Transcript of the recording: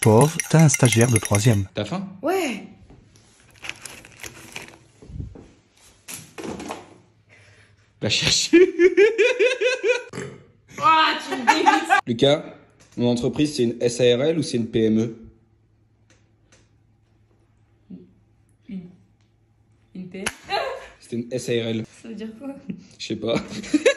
Pauvre, t'as un stagiaire de troisième. T'as faim Ouais. Va chercher. Oh, tu me Lucas, mon entreprise, c'est une SARL ou c'est une PME Une. Une PME C'était une SARL. Ça veut dire quoi Je sais pas.